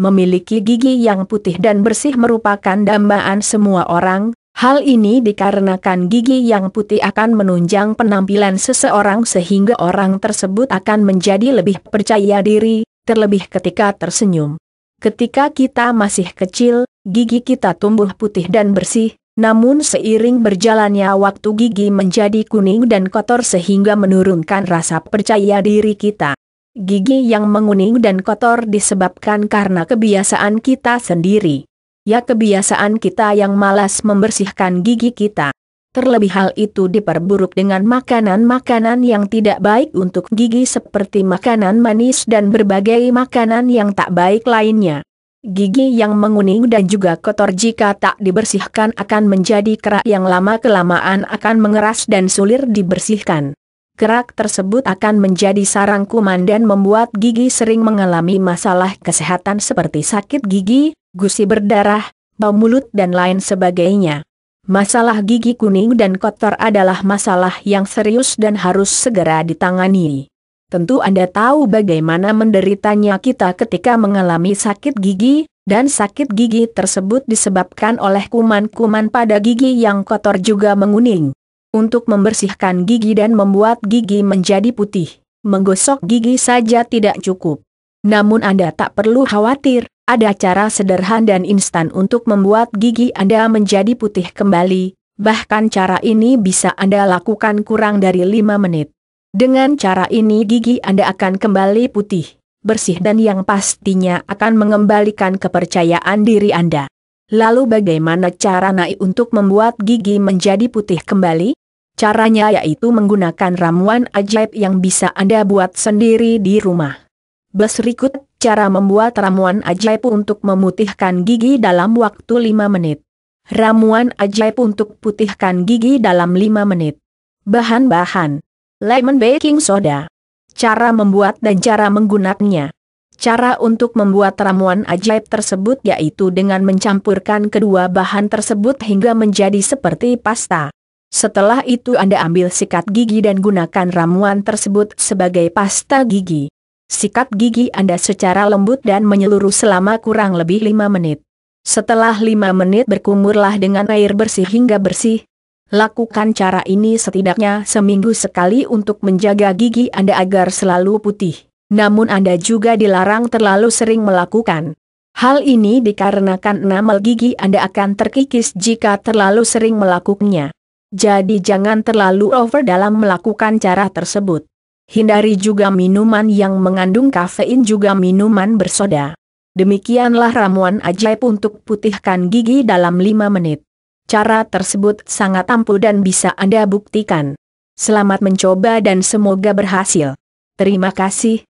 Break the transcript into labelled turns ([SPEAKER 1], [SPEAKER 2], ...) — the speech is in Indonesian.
[SPEAKER 1] memiliki gigi yang putih dan bersih merupakan dambaan semua orang, hal ini dikarenakan gigi yang putih akan menunjang penampilan seseorang sehingga orang tersebut akan menjadi lebih percaya diri, terlebih ketika tersenyum. Ketika kita masih kecil, gigi kita tumbuh putih dan bersih, namun seiring berjalannya waktu gigi menjadi kuning dan kotor sehingga menurunkan rasa percaya diri kita. Gigi yang menguning dan kotor disebabkan karena kebiasaan kita sendiri. Ya kebiasaan kita yang malas membersihkan gigi kita. Terlebih hal itu diperburuk dengan makanan-makanan yang tidak baik untuk gigi seperti makanan manis dan berbagai makanan yang tak baik lainnya. Gigi yang menguning dan juga kotor jika tak dibersihkan akan menjadi kerak yang lama-kelamaan akan mengeras dan sulit dibersihkan. Kerak tersebut akan menjadi sarang kuman dan membuat gigi sering mengalami masalah kesehatan seperti sakit gigi, gusi berdarah, bau mulut dan lain sebagainya. Masalah gigi kuning dan kotor adalah masalah yang serius dan harus segera ditangani. Tentu Anda tahu bagaimana menderitanya kita ketika mengalami sakit gigi, dan sakit gigi tersebut disebabkan oleh kuman-kuman pada gigi yang kotor juga menguning untuk membersihkan gigi dan membuat gigi menjadi putih. Menggosok gigi saja tidak cukup. Namun Anda tak perlu khawatir, ada cara sederhana dan instan untuk membuat gigi Anda menjadi putih kembali, bahkan cara ini bisa Anda lakukan kurang dari 5 menit. Dengan cara ini gigi Anda akan kembali putih, bersih dan yang pastinya akan mengembalikan kepercayaan diri Anda. Lalu bagaimana cara naik untuk membuat gigi menjadi putih kembali? Caranya yaitu menggunakan ramuan ajaib yang bisa Anda buat sendiri di rumah. Berikut cara membuat ramuan ajaib untuk memutihkan gigi dalam waktu 5 menit. Ramuan ajaib untuk putihkan gigi dalam 5 menit. Bahan-bahan. Lemon baking soda. Cara membuat dan cara menggunakannya. Cara untuk membuat ramuan ajaib tersebut yaitu dengan mencampurkan kedua bahan tersebut hingga menjadi seperti pasta. Setelah itu Anda ambil sikat gigi dan gunakan ramuan tersebut sebagai pasta gigi. Sikat gigi Anda secara lembut dan menyeluruh selama kurang lebih 5 menit. Setelah 5 menit berkumurlah dengan air bersih hingga bersih. Lakukan cara ini setidaknya seminggu sekali untuk menjaga gigi Anda agar selalu putih. Namun Anda juga dilarang terlalu sering melakukan. Hal ini dikarenakan enamel gigi Anda akan terkikis jika terlalu sering melakukannya. Jadi jangan terlalu over dalam melakukan cara tersebut. Hindari juga minuman yang mengandung kafein juga minuman bersoda. Demikianlah ramuan ajaib untuk putihkan gigi dalam 5 menit. Cara tersebut sangat ampuh dan bisa Anda buktikan. Selamat mencoba dan semoga berhasil. Terima kasih.